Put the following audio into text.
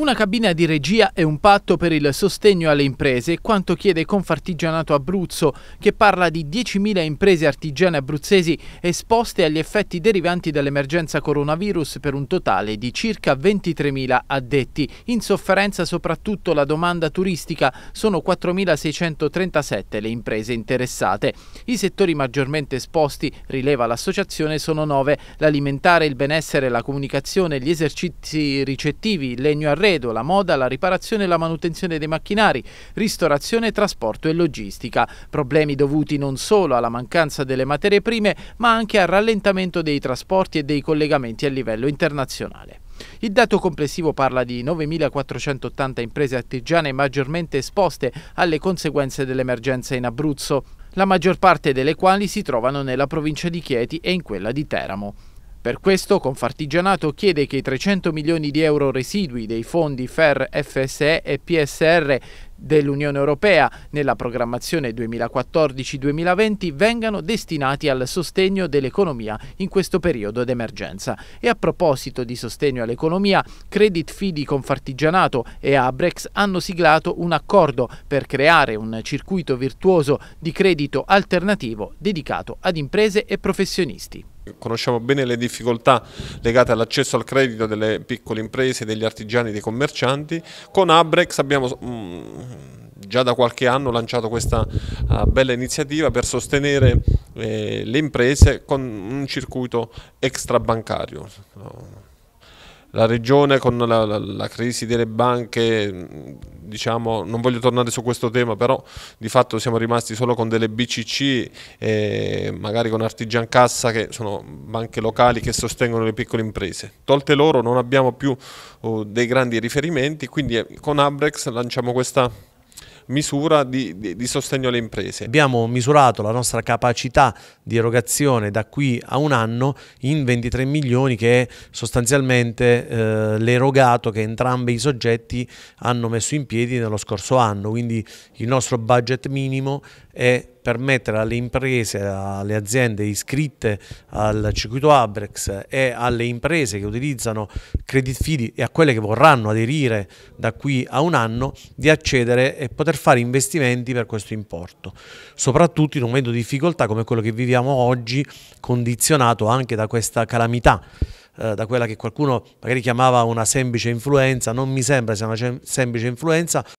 Una cabina di regia e un patto per il sostegno alle imprese, quanto chiede Confartigianato Abruzzo, che parla di 10.000 imprese artigiane abruzzesi esposte agli effetti derivanti dall'emergenza coronavirus per un totale di circa 23.000 addetti. In sofferenza soprattutto la domanda turistica, sono 4.637 le imprese interessate. I settori maggiormente esposti, rileva l'associazione, sono 9, l'alimentare, il benessere, la comunicazione, gli esercizi ricettivi, il legno arredo, arredo, la moda, la riparazione e la manutenzione dei macchinari, ristorazione, trasporto e logistica. Problemi dovuti non solo alla mancanza delle materie prime, ma anche al rallentamento dei trasporti e dei collegamenti a livello internazionale. Il dato complessivo parla di 9.480 imprese artigiane maggiormente esposte alle conseguenze dell'emergenza in Abruzzo, la maggior parte delle quali si trovano nella provincia di Chieti e in quella di Teramo. Per questo Confartigianato chiede che i 300 milioni di euro residui dei fondi FER, FSE e PSR dell'Unione Europea nella programmazione 2014-2020 vengano destinati al sostegno dell'economia in questo periodo d'emergenza. E a proposito di sostegno all'economia, Credit Fidi Confartigianato e Abrex hanno siglato un accordo per creare un circuito virtuoso di credito alternativo dedicato ad imprese e professionisti. Conosciamo bene le difficoltà legate all'accesso al credito delle piccole imprese, degli artigiani, dei commercianti. Con Abrex abbiamo... Mm, già da qualche anno lanciato questa uh, bella iniziativa per sostenere eh, le imprese con un circuito extrabancario. La regione con la, la, la crisi delle banche diciamo, non voglio tornare su questo tema, però di fatto siamo rimasti solo con delle BCC, eh, magari con Artigian Cassa, che sono banche locali che sostengono le piccole imprese. Tolte loro non abbiamo più oh, dei grandi riferimenti, quindi eh, con Abrex lanciamo questa misura di, di, di sostegno alle imprese. Abbiamo misurato la nostra capacità di erogazione da qui a un anno in 23 milioni che è sostanzialmente eh, l'erogato che entrambi i soggetti hanno messo in piedi nello scorso anno, quindi il nostro budget minimo è permettere alle imprese, alle aziende iscritte al circuito Abrex e alle imprese che utilizzano Credit Fidi e a quelle che vorranno aderire da qui a un anno di accedere e poter fare investimenti per questo importo, soprattutto in un momento di difficoltà come quello che viviamo oggi condizionato anche da questa calamità eh, da quella che qualcuno magari chiamava una semplice influenza, non mi sembra sia una semplice influenza,